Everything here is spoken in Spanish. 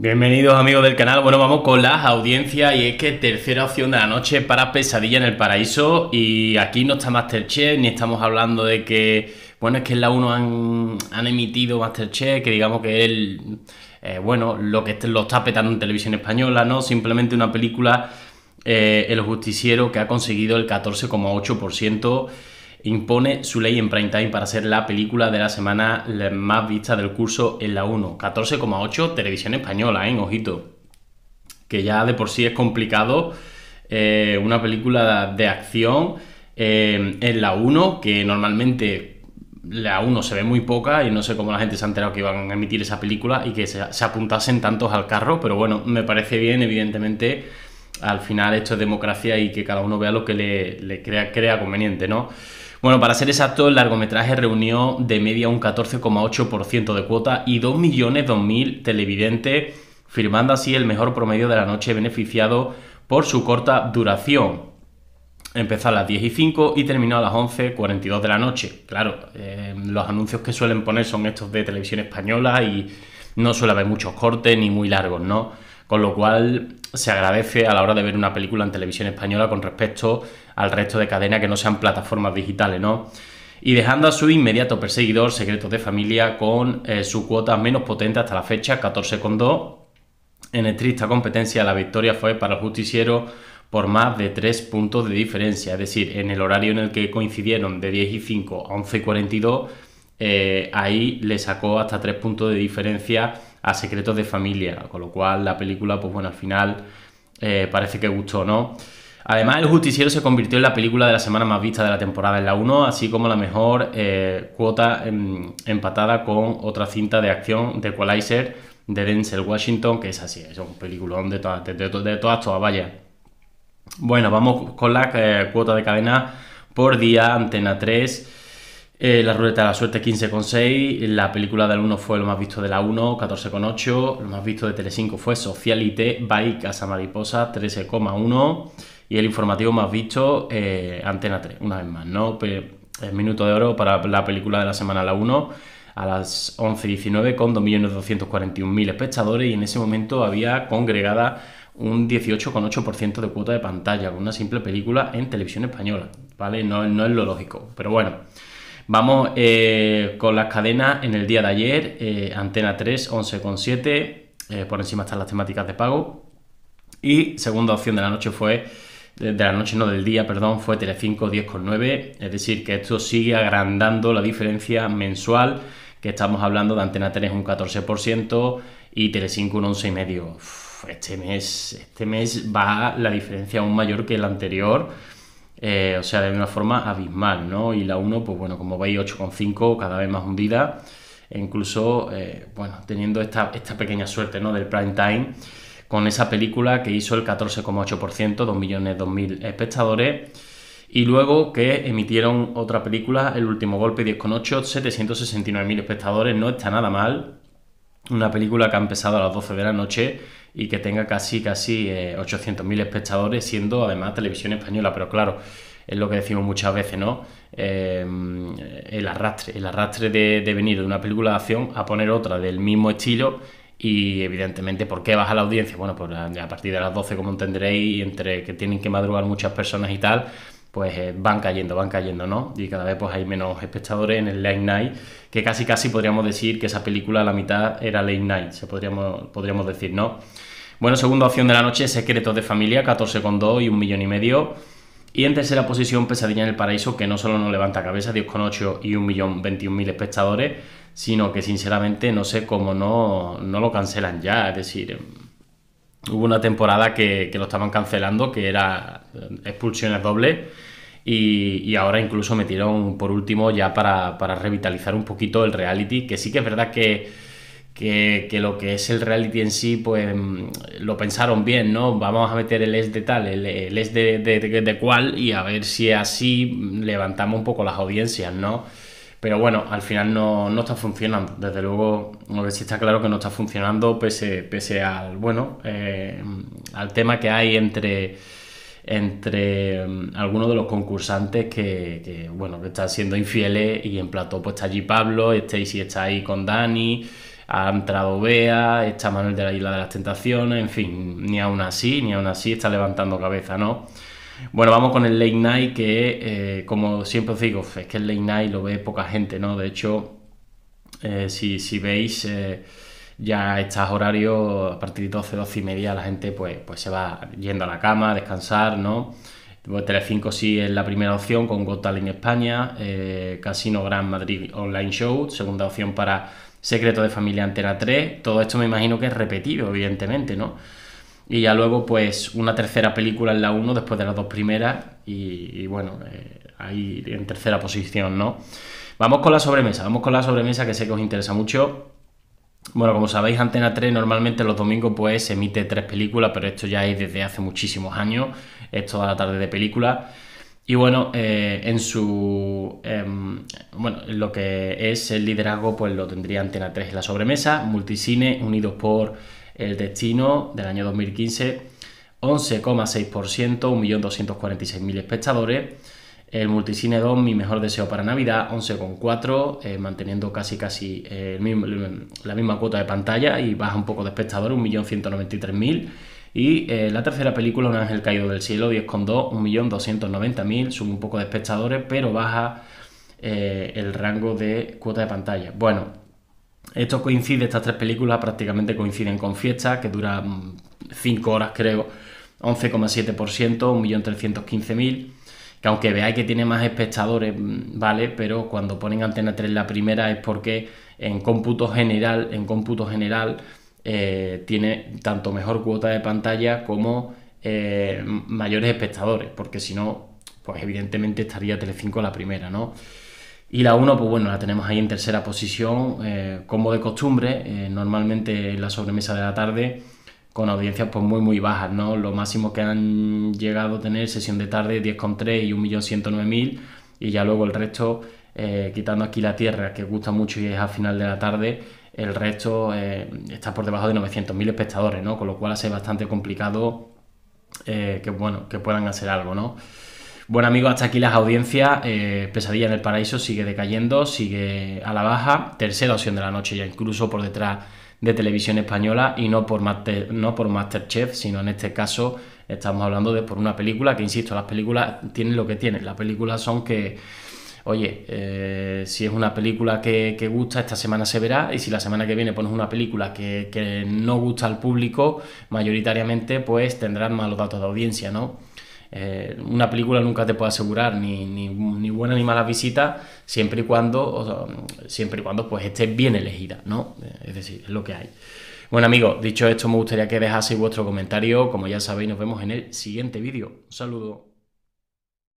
Bienvenidos amigos del canal, bueno vamos con las audiencias y es que tercera opción de la noche para Pesadilla en el Paraíso y aquí no está Masterchef ni estamos hablando de que, bueno es que en la 1 han, han emitido Masterchef, que digamos que es, eh, bueno, lo que lo está petando en televisión española, ¿no? Simplemente una película, eh, El Justiciero, que ha conseguido el 14,8% impone su ley en prime time para ser la película de la semana más vista del curso en la 1. 14,8 televisión española, ¿eh? Ojito. Que ya de por sí es complicado eh, una película de acción eh, en la 1, que normalmente la 1 se ve muy poca y no sé cómo la gente se ha enterado que iban a emitir esa película y que se, apuntasen tantos al carro, pero bueno, me parece bien, evidentemente. Al final esto es democracia y que cada uno vea lo que le, crea conveniente, ¿no? Bueno, para ser exacto, el largometraje reunió de media un 14,8% de cuota y 2.200.000 televidentes, firmando así el mejor promedio de la noche beneficiado por su corta duración. Empezó a las 10 y 5 y terminó a las 11.42 de la noche. Claro, eh, los anuncios que suelen poner son estos de televisión española y no suele haber muchos cortes ni muy largos, ¿no? Con lo cual se agradece a la hora de ver una película en televisión española con respecto al resto de cadenas que no sean plataformas digitales, ¿no? Y dejando a su inmediato perseguidor, Secretos de Familia, con eh, su cuota menos potente hasta la fecha, 14,2. En estricta competencia, la victoria fue para el justiciero por más de 3 puntos de diferencia, es decir, en el horario en el que coincidieron de 10 y 5 a 11 y 42, eh, ahí le sacó hasta 3 puntos de diferencia a Secretos de Familia, con lo cual la película, pues bueno, al final eh, parece que gustó, ¿no? Además, El Justiciero se convirtió en la película de la semana más vista de la temporada en la 1, así como la mejor eh, cuota em, empatada con otra cinta de acción de Equalizer de Denzel Washington, que es así, es un peliculón de todas, de, todas, todas, vaya. Bueno, vamos con la eh, cuota de cadena por día, Antena 3. Eh, la ruleta de la suerte 15,6. La película del 1 fue lo más visto de la 1, 14,8. Lo más visto de Tele5 fue Socialite, by Casa Mariposa, 13,1. Y el informativo más visto, eh, Antena 3, una vez más, ¿no? el minuto de oro para la película de la semana la 1 a las 11,19 con 2.241.000 espectadores y en ese momento había congregada un 18,8% de cuota de pantalla con una simple película en televisión española, ¿vale? No, no es lo lógico, pero bueno. Vamos eh, con las cadenas en el día de ayer, eh, Antena 3, 11,7, eh, por encima están las temáticas de pago. Y segunda opción de la noche fue, de, la noche no del día, perdón, fue Telecinco 10,9, es decir, que esto sigue agrandando la diferencia mensual, que estamos hablando de Antena 3 un 14% y Tele 5 un 11,5%. Este mes, este mes va la diferencia aún mayor que el anterior eh, o sea, de una forma abismal, ¿no? Y la 1, pues bueno, como veis, 8,5, cada vez más hundida, e incluso, eh, bueno, teniendo esta, esta pequeña suerte, ¿no? Del prime time, con esa película que hizo el 14,8%, 2 millones mil espectadores, y luego que emitieron otra película, El último golpe, 10,8, 769.000 espectadores, no está nada mal, una película que ha empezado a las 12 de la noche y que tenga casi, casi eh, 800.000 espectadores, siendo además televisión española. Pero claro, es lo que decimos muchas veces, ¿no? Em, el arrastre, el arrastre de, venir de una película de acción a poner otra del mismo estilo y evidentemente, ¿por qué baja la audiencia? Bueno, pues a, partir de las 12, como entenderéis, entre que tienen que madrugar muchas personas y tal, pues eh, van cayendo, van cayendo, ¿no? Y cada vez pues hay menos espectadores en el late night, que casi casi podríamos decir que esa película a la mitad era late night, se podríamos, podríamos decir, ¿no? Bueno, segunda opción de la noche, Secretos de Familia, 14,2 y un millón y medio. Y en tercera posición, Pesadilla en el Paraíso, que no solo no levanta cabeza, 10,8 y millón mil espectadores, sino que sinceramente no sé cómo no, no lo cancelan ya. Es decir, hubo una temporada que, que lo estaban cancelando, que era eh, expulsiones dobles y, ahora incluso metieron por último ya para, revitalizar un poquito el reality, que sí que es verdad que, lo que es el reality en sí, pues mm, lo pensaron bien, ¿no? Vamos a meter el es de tal, el, es de, de, cual y a ver si así levantamos un poco las audiencias, ¿no? Pero bueno, al final no, está funcionando. Desde luego, a ver si está claro que no está funcionando pese, pese al, bueno, eh, al tema que hay entre entre mm, algunos de los concursantes que, bueno, que están siendo infieles y en plató pues está allí Pablo, Stacy este está ahí con Dani, ha entrado Bea, está Manuel de la Isla de las Tentaciones, en fin, ni aún así, ni aún así está levantando cabeza, ¿no? Bueno, vamos con el late night que, eh, como siempre os digo, es que el late night lo ve poca gente, ¿no? De hecho, eh, si, si veis... Eh, ya estas horarios, a partir de 12, 12 y media, la gente pues, pues se va yendo a la cama, a descansar, ¿no? Pues Telecinco sí es la primera opción con Got Talent España, eh, Casino Gran Madrid Online Show, segunda opción para Secreto de Familia Antera 3, todo esto me imagino que es repetido, evidentemente, ¿no? Y ya luego, pues, una tercera película en la 1 después de las dos primeras. Y, bueno, eh, ahí en tercera posición, ¿no? Vamos con la sobremesa, vamos con la sobremesa que sé que os interesa mucho. Bueno, como sabéis, Antena 3 normalmente los domingos pues emite tres películas, pero esto ya es desde hace muchísimos años, es toda la tarde de películas. Y bueno, eh, en su. Em, bueno, lo que es el liderazgo, pues lo tendría Antena 3 en la sobremesa, Multicine, unidos por El Destino del año 2015, 11,6%, 1.246.000 espectadores. El Multicine 2, Mi Mejor Deseo para Navidad, 11,4, eh, manteniendo casi casi eh, la misma cuota de pantalla y baja un poco de espectadores, 1.193.000. Y eh, la tercera película, Un ángel caído del cielo, 10,2, 1.290.000, sube un poco de espectadores, pero baja el rango de cuota de pantalla. Bueno, esto coincide, estas tres películas prácticamente coinciden con Fiesta, que dura 5 mm, horas creo, 11,7%, 1.315.000 que aunque veáis que tiene más espectadores, mm, ¿vale? Pero cuando ponen Antena 3 la primera es porque en cómputo general, en cómputo general, eh, tiene tanto mejor cuota de pantalla como eh, mayores espectadores, porque si no, pues evidentemente estaría Telecinco la primera, ¿no? Y la 1, pues bueno, la tenemos ahí en tercera posición, eh, como de costumbre, normalmente en la sobremesa de la tarde con audiencias pues muy muy bajas, ¿no? Lo máximo que han llegado a tener sesión de tarde 10,3 y 1.109.000 y ya luego el resto, eh, quitando aquí la tierra que gusta mucho y es a final de la tarde, el resto eh, está por debajo de 900.000 espectadores, ¿no? Con lo cual hace bastante complicado eh, que, bueno, que puedan hacer algo, ¿no? Bueno amigos, hasta aquí las audiencias. Pesadilla en el Paraíso sigue decayendo, sigue a la baja. Tercera opción de la noche ya incluso por detrás de televisión española y no por, no por Masterchef, sino en este caso estamos hablando de por una película, que insisto, las películas tienen lo que tienen, las películas son que... Oye, eh, si es una película que, gusta, esta semana se verá, y si la semana que viene pones una película que, que no gusta al público, mayoritariamente, pues tendrán malos datos de audiencia, ¿no? Eh, una película nunca te puede asegurar ni, ni, ni buena ni mala visita, siempre y cuando, siempre y cuando pues esté bien elegida, ¿no? Eh, es decir, es lo que hay. Bueno amigos, dicho esto me gustaría que dejaseis vuestro comentario, como ya sabéis nos vemos en el siguiente vídeo. Un saludo.